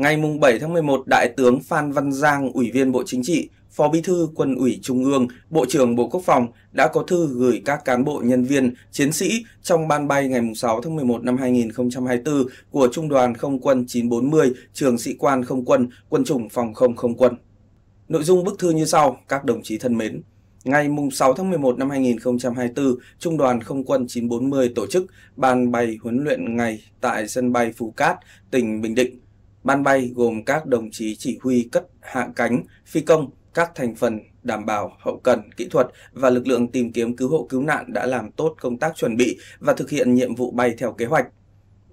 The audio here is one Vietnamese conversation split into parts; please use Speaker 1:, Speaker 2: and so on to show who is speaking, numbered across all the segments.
Speaker 1: Ngày 7 tháng 11, Đại tướng Phan Văn Giang, Ủy viên Bộ Chính trị, Phó Bí thư Quân ủy Trung ương, Bộ trưởng Bộ Quốc phòng đã có thư gửi các cán bộ nhân viên, chiến sĩ trong ban bay ngày 6 tháng 11 năm 2024 của Trung đoàn Không quân 940, Trường Sĩ quan Không quân, Quân chủng Phòng không Không quân. Nội dung bức thư như sau, các đồng chí thân mến. Ngày 6 tháng 11 năm 2024, Trung đoàn Không quân 940 tổ chức ban bay huấn luyện ngày tại sân bay Phú Cát, tỉnh Bình Định Ban bay gồm các đồng chí chỉ huy cất hạ cánh, phi công, các thành phần đảm bảo hậu cần, kỹ thuật và lực lượng tìm kiếm cứu hộ cứu nạn đã làm tốt công tác chuẩn bị và thực hiện nhiệm vụ bay theo kế hoạch.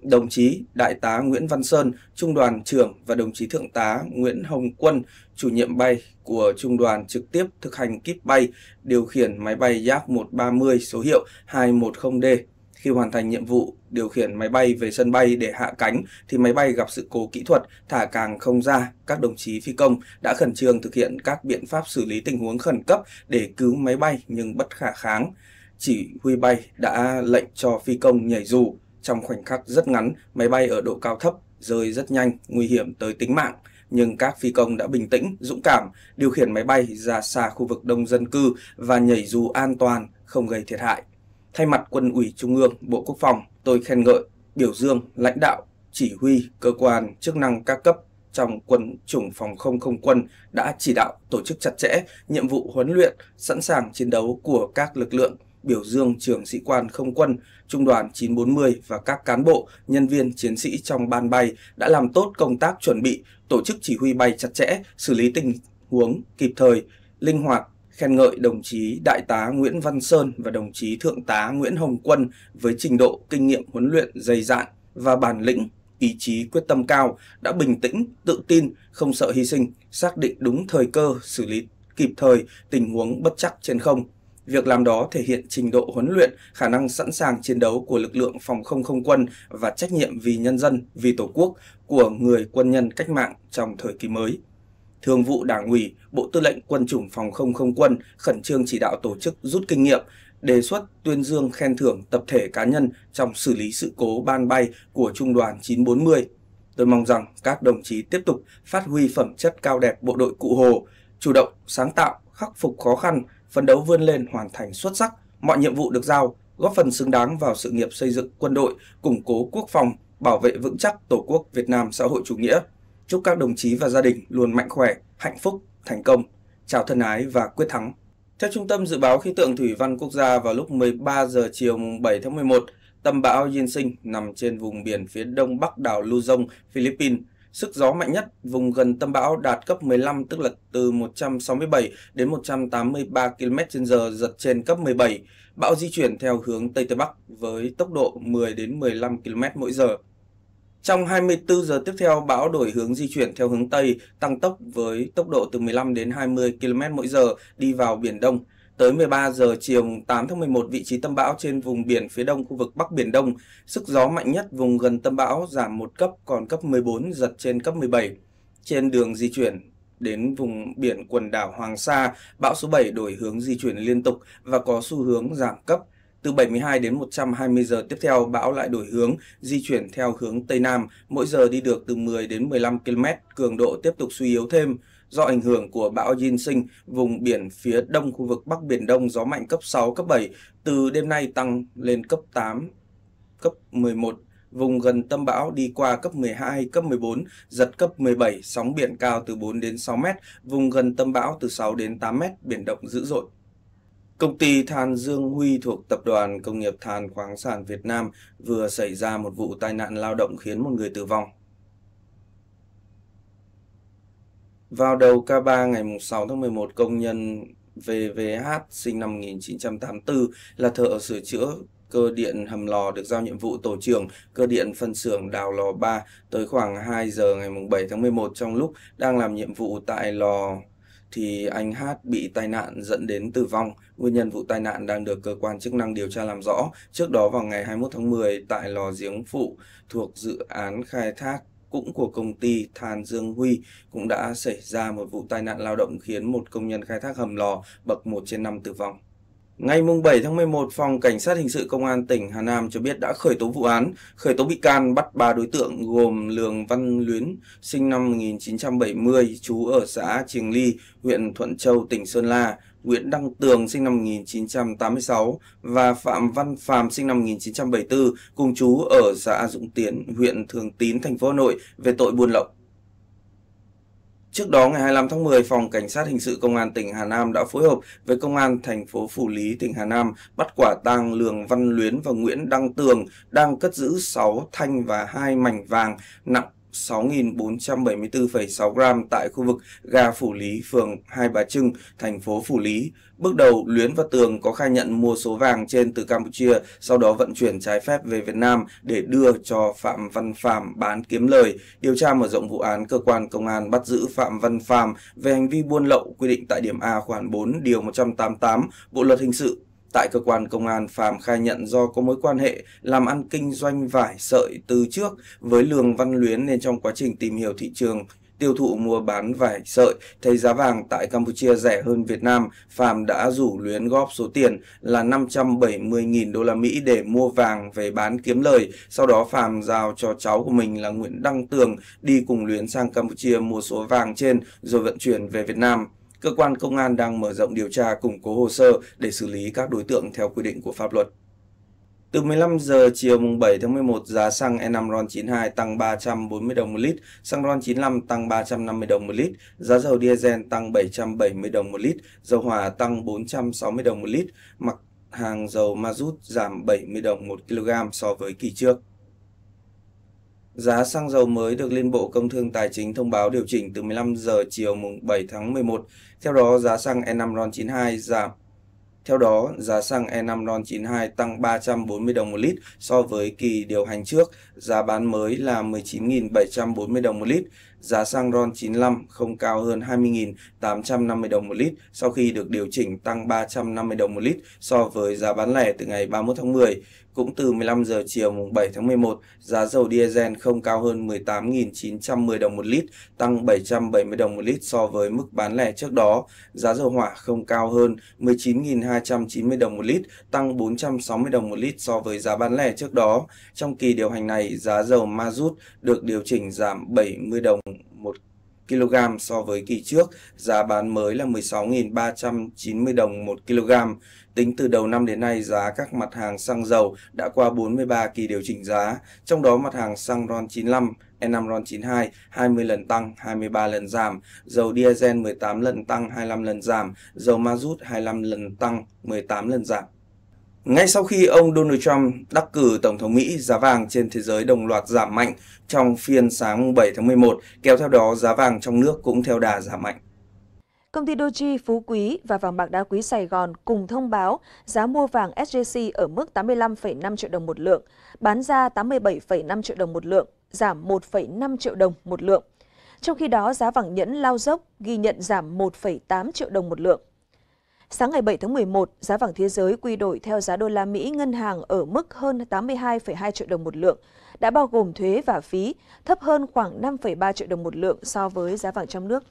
Speaker 1: Đồng chí Đại tá Nguyễn Văn Sơn, Trung đoàn trưởng và đồng chí Thượng tá Nguyễn Hồng Quân, chủ nhiệm bay của Trung đoàn trực tiếp thực hành kíp bay, điều khiển máy bay Yak 130 số hiệu 210D khi hoàn thành nhiệm vụ điều khiển máy bay về sân bay để hạ cánh thì máy bay gặp sự cố kỹ thuật thả càng không ra. Các đồng chí phi công đã khẩn trương thực hiện các biện pháp xử lý tình huống khẩn cấp để cứu máy bay nhưng bất khả kháng. Chỉ huy bay đã lệnh cho phi công nhảy dù. Trong khoảnh khắc rất ngắn, máy bay ở độ cao thấp rơi rất nhanh, nguy hiểm tới tính mạng nhưng các phi công đã bình tĩnh, dũng cảm, điều khiển máy bay ra xa khu vực đông dân cư và nhảy dù an toàn, không gây thiệt hại. Thay mặt Quân ủy Trung ương, Bộ Quốc phòng, tôi khen ngợi, biểu dương lãnh đạo, chỉ huy, cơ quan, chức năng các cấp trong quân chủng phòng không không quân đã chỉ đạo tổ chức chặt chẽ nhiệm vụ huấn luyện, sẵn sàng chiến đấu của các lực lượng, biểu dương trường sĩ quan không quân, trung đoàn 940 và các cán bộ, nhân viên, chiến sĩ trong ban bay đã làm tốt công tác chuẩn bị, tổ chức chỉ huy bay chặt chẽ, xử lý tình huống kịp thời, linh hoạt, khen ngợi đồng chí Đại tá Nguyễn Văn Sơn và đồng chí Thượng tá Nguyễn Hồng Quân với trình độ kinh nghiệm huấn luyện dày dạn và bản lĩnh, ý chí quyết tâm cao, đã bình tĩnh, tự tin, không sợ hy sinh, xác định đúng thời cơ, xử lý kịp thời tình huống bất chắc trên không. Việc làm đó thể hiện trình độ huấn luyện, khả năng sẵn sàng chiến đấu của lực lượng phòng không không quân và trách nhiệm vì nhân dân, vì Tổ quốc của người quân nhân cách mạng trong thời kỳ mới. Thường vụ Đảng ủy, Bộ Tư lệnh Quân chủng Phòng không Không quân khẩn trương chỉ đạo tổ chức rút kinh nghiệm, đề xuất tuyên dương khen thưởng tập thể cá nhân trong xử lý sự cố ban bay của Trung đoàn 940. Tôi mong rằng các đồng chí tiếp tục phát huy phẩm chất cao đẹp bộ đội Cụ Hồ, chủ động, sáng tạo, khắc phục khó khăn, phấn đấu vươn lên hoàn thành xuất sắc mọi nhiệm vụ được giao, góp phần xứng đáng vào sự nghiệp xây dựng quân đội, củng cố quốc phòng, bảo vệ vững chắc Tổ quốc Việt Nam xã hội chủ nghĩa. Chúc các đồng chí và gia đình luôn mạnh khỏe, hạnh phúc, thành công. Chào thân ái và quyết thắng. Theo Trung tâm Dự báo Khí tượng Thủy văn Quốc gia vào lúc 13 giờ chiều 7 tháng 11, tâm bão Yin Sinh nằm trên vùng biển phía đông bắc đảo Luzon, Philippines. Sức gió mạnh nhất vùng gần tâm bão đạt cấp 15 tức là từ 167 đến 183 km/h giật trên cấp 17. Bão di chuyển theo hướng Tây Tây Bắc với tốc độ 10 đến 15 km mỗi giờ. Trong 24 giờ tiếp theo, bão đổi hướng di chuyển theo hướng Tây, tăng tốc với tốc độ từ 15 đến 20 km mỗi giờ, đi vào Biển Đông. Tới 13 giờ chiều 8 tháng 11, vị trí tâm bão trên vùng biển phía đông khu vực Bắc Biển Đông, sức gió mạnh nhất vùng gần tâm bão giảm một cấp còn cấp 14, giật trên cấp 17. Trên đường di chuyển đến vùng biển quần đảo Hoàng Sa, bão số 7 đổi hướng di chuyển liên tục và có xu hướng giảm cấp từ 72 đến 120 giờ tiếp theo, bão lại đổi hướng, di chuyển theo hướng Tây Nam, mỗi giờ đi được từ 10 đến 15 km, cường độ tiếp tục suy yếu thêm. Do ảnh hưởng của bão Yinsin, vùng biển phía đông khu vực Bắc Biển Đông gió mạnh cấp 6, cấp 7, từ đêm nay tăng lên cấp 8, cấp 11, vùng gần tâm bão đi qua cấp 12, cấp 14, giật cấp 17, sóng biển cao từ 4 đến 6 mét, vùng gần tâm bão từ 6 đến 8 mét, biển động dữ dội. Công ty than Dương Huy thuộc Tập đoàn Công nghiệp Than khoáng sản Việt Nam vừa xảy ra một vụ tai nạn lao động khiến một người tử vong. Vào đầu K3 ngày 6 tháng 11, công nhân VVH sinh năm 1984 là thợ sửa chữa cơ điện hầm lò được giao nhiệm vụ tổ trưởng cơ điện phân xưởng đào lò 3 tới khoảng 2 giờ ngày 7 tháng 11 trong lúc đang làm nhiệm vụ tại lò thì anh Hát bị tai nạn dẫn đến tử vong. Nguyên nhân vụ tai nạn đang được cơ quan chức năng điều tra làm rõ. Trước đó vào ngày 21 tháng 10 tại lò giếng phụ thuộc dự án khai thác cũng của công ty Than Dương Huy cũng đã xảy ra một vụ tai nạn lao động khiến một công nhân khai thác hầm lò bậc 1 trên 5 tử vong. Ngày 7 tháng 11, Phòng Cảnh sát Hình sự Công an tỉnh Hà Nam cho biết đã khởi tố vụ án, khởi tố bị can bắt 3 đối tượng gồm Lường Văn Luyến, sinh năm 1970, trú ở xã Triềng Ly, huyện Thuận Châu, tỉnh Sơn La, Nguyễn Đăng Tường sinh năm 1986 và Phạm Văn Phàm sinh năm 1974, cùng chú ở xã Dũng Tiến, huyện Thường Tín, thành phố Hà Nội về tội buôn lậu. Trước đó, ngày 25 tháng 10, Phòng Cảnh sát Hình sự Công an tỉnh Hà Nam đã phối hợp với Công an thành phố Phủ Lý, tỉnh Hà Nam bắt quả tang Lường Văn Luyến và Nguyễn Đăng Tường đang cất giữ 6 thanh và 2 mảnh vàng nặng 6.474,6 gram tại khu vực ga Phủ Lý, phường Hai Bà Trưng, thành phố Phủ Lý. Bước đầu, Luyến và Tường có khai nhận mua số vàng trên từ Campuchia, sau đó vận chuyển trái phép về Việt Nam để đưa cho Phạm Văn Phạm bán kiếm lời. Điều tra mở rộng vụ án, cơ quan công an bắt giữ Phạm Văn Phạm về hành vi buôn lậu quy định tại điểm A khoản 4 điều 188 Bộ luật hình sự Tại cơ quan công an, Phạm khai nhận do có mối quan hệ làm ăn kinh doanh vải sợi từ trước với Lường Văn Luyến nên trong quá trình tìm hiểu thị trường, tiêu thụ mua bán vải sợi, thấy giá vàng tại Campuchia rẻ hơn Việt Nam, Phạm đã rủ Luyến góp số tiền là 570.000 đô la Mỹ để mua vàng về bán kiếm lời. Sau đó Phạm giao cho cháu của mình là Nguyễn Đăng Tường đi cùng Luyến sang Campuchia mua số vàng trên rồi vận chuyển về Việt Nam. Cơ quan công an đang mở rộng điều tra củng cố hồ sơ để xử lý các đối tượng theo quy định của pháp luật. Từ 15 giờ chiều mùng 7 tháng 11, giá xăng E5 RON92 tăng 340 đồng một lít, xăng RON95 tăng 350 đồng một lít, giá dầu diesel tăng 770 đồng một lít, dầu hỏa tăng 460 đồng một lít, mặt hàng dầu ma rút giảm 70 đồng một kg so với kỳ trước. Giá xăng dầu mới được Liên Bộ Công Thương Tài chính thông báo điều chỉnh từ 15 giờ chiều mùng 7 tháng 11. Theo đó, giá xăng E5 RON92 giảm theo đó, giá xăng E5 RON92 tăng 340 đồng một lít so với kỳ điều hành trước, giá bán mới là 19.740 đồng một lít giá xăng RON 95 không cao hơn 20.850 đồng một lít sau khi được điều chỉnh tăng 350 đồng một lít so với giá bán lẻ từ ngày 31 tháng 10. Cũng từ 15 giờ chiều mùng 7 tháng 11, giá dầu diesel không cao hơn 18.910 đồng một lít, tăng 770 đồng một lít so với mức bán lẻ trước đó. Giá dầu hỏa không cao hơn 19.290 đồng một lít, tăng 460 đồng một lít so với giá bán lẻ trước đó. Trong kỳ điều hành này, giá dầu ma rút được điều chỉnh giảm 70 đồng kg so với kỳ trước, giá bán mới là 16.390 đồng 1 kg. Tính từ đầu năm đến nay, giá các mặt hàng xăng dầu đã qua 43 kỳ điều chỉnh giá, trong đó mặt hàng xăng RON 95 E5 RON92 20 lần tăng, 23 lần giảm, dầu diesel 18 lần tăng, 25 lần giảm, dầu ma rút 25 lần tăng, 18 lần giảm. Ngay sau khi ông Donald Trump đắc cử Tổng thống Mỹ, giá vàng trên thế giới đồng loạt giảm mạnh trong phiên sáng 7 tháng 11, kéo theo đó giá vàng trong nước cũng theo đà giảm mạnh. Công ty Doji Phú Quý và vàng bạc đá quý Sài Gòn cùng thông báo giá mua vàng SJC ở mức 85,5 triệu đồng một lượng, bán ra 87,5 triệu đồng một lượng, giảm 1,5 triệu đồng một lượng. Trong khi đó, giá vàng nhẫn lao dốc ghi nhận giảm 1,8 triệu đồng một lượng. Sáng ngày 7 tháng 11, giá vàng thế giới quy đổi theo giá đô la Mỹ ngân hàng ở mức hơn 82,2 triệu đồng một lượng, đã bao gồm thuế và phí, thấp hơn khoảng 5,3 triệu đồng một lượng so với giá vàng trong nước.